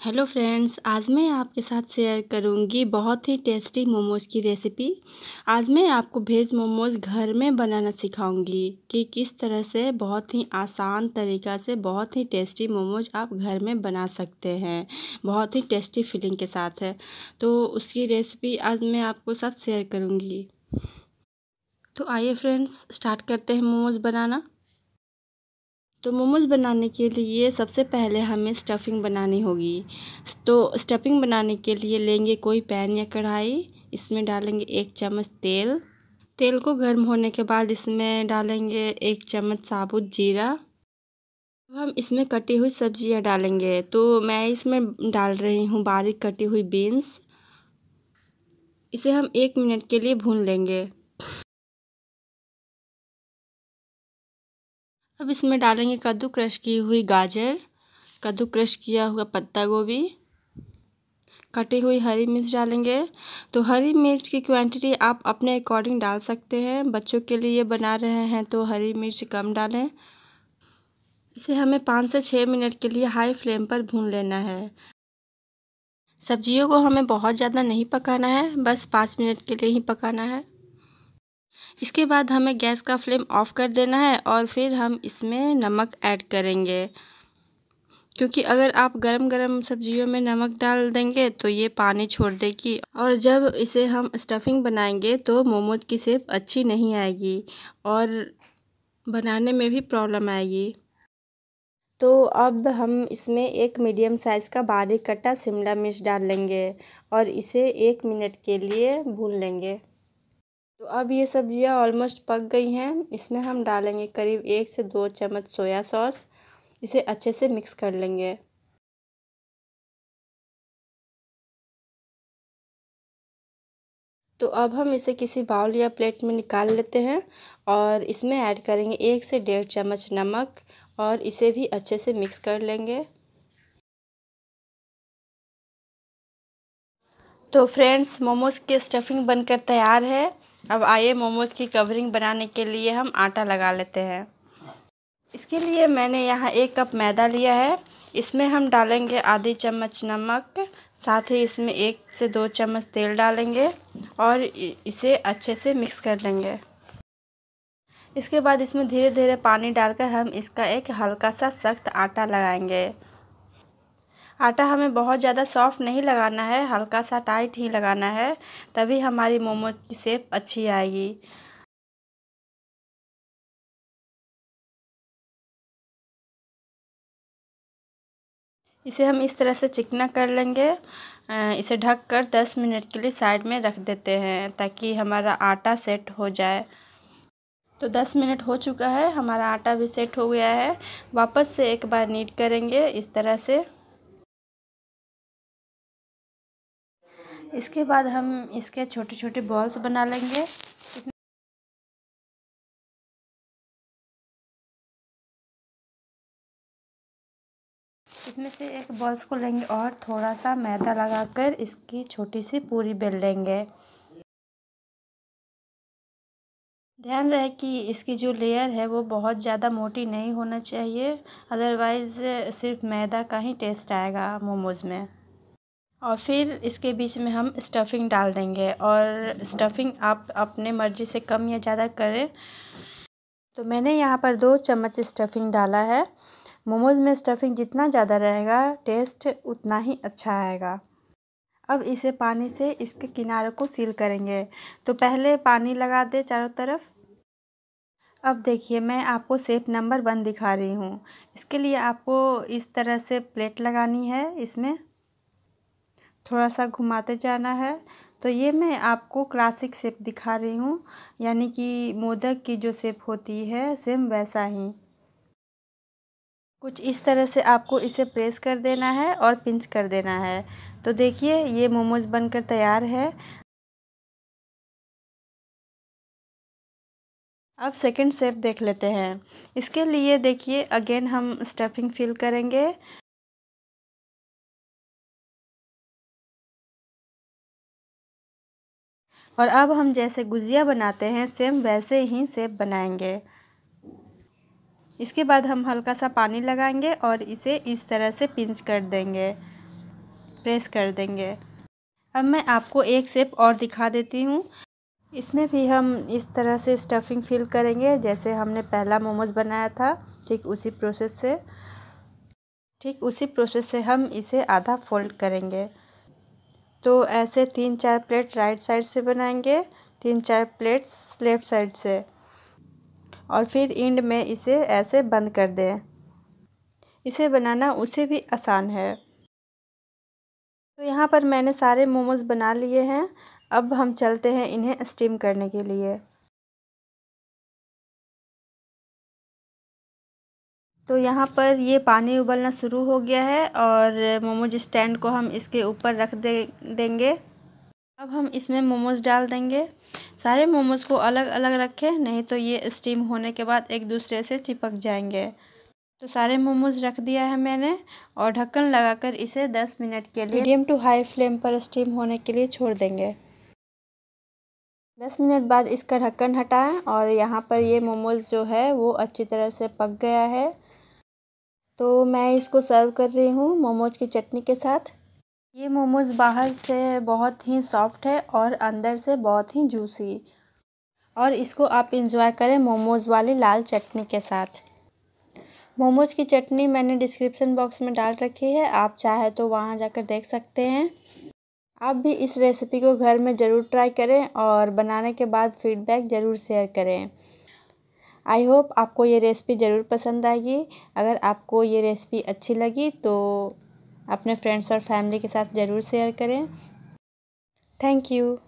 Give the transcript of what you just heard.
hello friends आज मैं आपके साथ शेयर करूंगी बहुत ही टेस्टी मोमोज़ की रेसिपी आज मैं आपको भेज मोमोज़ घर में बनाना सिखाऊंगी कि किस तरह से बहुत ही आसान तरीका से बहुत ही टेस्टी मोमोज़ आप घर में बना सकते हैं बहुत ही टेस्टी फीलिंग के साथ है तो उसकी रेसिपी आज मैं आपको साथ शेयर करूँगी तो आइए फ्रेंड्स स्टार्ट करते हैं मोमोज़ बनाना तो मोमोज़ बनाने के लिए सबसे पहले हमें स्टफ़िंग बनानी होगी तो स्टफ़िंग बनाने के लिए लेंगे कोई पैन या कढ़ाई इसमें डालेंगे एक चम्मच तेल तेल को गर्म होने के बाद इसमें डालेंगे एक चम्मच साबुत जीरा अब हम इसमें कटी हुई सब्जियां डालेंगे तो मैं इसमें डाल रही हूँ बारीक कटी हुई बीन्स इसे हम एक मिनट के लिए भून लेंगे अब इसमें डालेंगे कद्दू क्रश की हुई गाजर कद्दू क्रश किया हुआ पत्ता गोभी कटी हुई हरी मिर्च डालेंगे तो हरी मिर्च की क्वांटिटी आप अपने अकॉर्डिंग डाल सकते हैं बच्चों के लिए बना रहे हैं तो हरी मिर्च कम डालें इसे हमें पाँच से छः मिनट के लिए हाई फ्लेम पर भून लेना है सब्जियों को हमें बहुत ज़्यादा नहीं पकाना है बस पाँच मिनट के लिए ही पकाना है इसके बाद हमें गैस का फ्लेम ऑफ़ कर देना है और फिर हम इसमें नमक ऐड करेंगे क्योंकि अगर आप गरम गरम सब्जियों में नमक डाल देंगे तो ये पानी छोड़ देगी और जब इसे हम स्टफिंग बनाएंगे तो मोमोज की सेप अच्छी नहीं आएगी और बनाने में भी प्रॉब्लम आएगी तो अब हम इसमें एक मीडियम साइज़ का बारीक कटा शिमला मिर्च डाल लेंगे और इसे एक मिनट के लिए भून लेंगे तो अब ये सब्ज़ियाँ ऑलमोस्ट पक गई हैं इसमें हम डालेंगे करीब एक से दो चम्मच सोया सॉस इसे अच्छे से मिक्स कर लेंगे तो अब हम इसे किसी बाउल या प्लेट में निकाल लेते हैं और इसमें ऐड करेंगे एक से डेढ़ चम्मच नमक और इसे भी अच्छे से मिक्स कर लेंगे तो फ्रेंड्स मोमोज़ के स्टफिंग बनकर तैयार है अब आइए मोमोज़ की कवरिंग बनाने के लिए हम आटा लगा लेते हैं इसके लिए मैंने यहाँ एक कप मैदा लिया है इसमें हम डालेंगे आधी चम्मच नमक साथ ही इसमें एक से दो चम्मच तेल डालेंगे और इसे अच्छे से मिक्स कर लेंगे इसके बाद इसमें धीरे धीरे पानी डालकर हम इसका एक हल्का सा सख्त आटा लगाएंगे आटा हमें बहुत ज़्यादा सॉफ्ट नहीं लगाना है हल्का सा टाइट ही लगाना है तभी हमारी मोमो की सेप अच्छी आएगी इसे हम इस तरह से चिकना कर लेंगे इसे ढक कर दस मिनट के लिए साइड में रख देते हैं ताकि हमारा आटा सेट हो जाए तो दस मिनट हो चुका है हमारा आटा भी सेट हो गया है वापस से एक बार नीट करेंगे इस तरह से इसके बाद हम इसके छोटे छोटे बॉल्स बना लेंगे इसमें से एक बॉल्स को लेंगे और थोड़ा सा मैदा लगाकर इसकी छोटी सी पूरी बेल लेंगे ध्यान रहे कि इसकी जो लेयर है वो बहुत ज़्यादा मोटी नहीं होना चाहिए अदरवाइज़ सिर्फ मैदा का ही टेस्ट आएगा मोमोज़ में और फिर इसके बीच में हम स्टफ़िंग डाल देंगे और स्टफ़िंग आप अपने मर्ज़ी से कम या ज़्यादा करें तो मैंने यहाँ पर दो चम्मच स्टफ़िंग डाला है मोमोज़ में स्टफ़िंग जितना ज़्यादा रहेगा टेस्ट उतना ही अच्छा आएगा अब इसे पानी से इसके किनारे को सील करेंगे तो पहले पानी लगा दें चारों तरफ अब देखिए मैं आपको सेप नंबर वन दिखा रही हूँ इसके लिए आपको इस तरह से प्लेट लगानी है इसमें थोड़ा सा घुमाते जाना है तो ये मैं आपको क्लासिक सेप दिखा रही हूँ यानी कि मोदक की जो सेप होती है सेम वैसा ही कुछ इस तरह से आपको इसे प्रेस कर देना है और पिंच कर देना है तो देखिए ये मोमोज बनकर तैयार है अब सेकंड स्टेप देख लेते हैं इसके लिए देखिए अगेन हम स्टफिंग फिल करेंगे और अब हम जैसे गुजिया बनाते हैं सेम वैसे ही सेप बनाएंगे इसके बाद हम हल्का सा पानी लगाएंगे और इसे इस तरह से पिंच कर देंगे प्रेस कर देंगे अब मैं आपको एक सेप और दिखा देती हूँ इसमें भी हम इस तरह से स्टफिंग फिल करेंगे जैसे हमने पहला मोमोज बनाया था ठीक उसी प्रोसेस से ठीक उसी प्रोसेस से हम इसे आधा फोल्ड करेंगे तो ऐसे तीन चार प्लेट राइट साइड से बनाएंगे तीन चार प्लेट्स लेफ़्ट साइड से और फिर इंड में इसे ऐसे बंद कर दें इसे बनाना उसे भी आसान है तो यहाँ पर मैंने सारे मोमोज़ बना लिए हैं अब हम चलते हैं इन्हें स्टीम करने के लिए तो यहाँ पर ये पानी उबलना शुरू हो गया है और मोमोज स्टैंड को हम इसके ऊपर रख दे देंगे अब हम इसमें मोमोज डाल देंगे सारे मोमोज़ को अलग अलग रखें नहीं तो ये स्टीम होने के बाद एक दूसरे से चिपक जाएंगे तो सारे मोमोज़ रख दिया है मैंने और ढक्कन लगाकर इसे 10 मिनट के लिए मीडियम टू हाई फ्लेम पर स्टीम होने के लिए छोड़ देंगे 10 मिनट बाद इसका ढक्कन हटाएं और यहाँ पर ये मोमोज़ जो है वो अच्छी तरह से पक गया है तो मैं इसको सर्व कर रही हूँ मोमोज की चटनी के साथ ये मोमोज बाहर से बहुत ही सॉफ्ट है और अंदर से बहुत ही जूसी और इसको आप इंजॉय करें मोमोज़ वाली लाल चटनी के साथ मोमोज़ की चटनी मैंने डिस्क्रिप्शन बॉक्स में डाल रखी है आप चाहे तो वहाँ जाकर देख सकते हैं आप भी इस रेसिपी को घर में ज़रूर ट्राई करें और बनाने के बाद फीडबैक ज़रूर शेयर करें आई होप आपको ये रेसिपी ज़रूर पसंद आएगी अगर आपको ये रेसिपी अच्छी लगी तो अपने फ्रेंड्स और फैमिली के साथ ज़रूर शेयर करें थैंक यू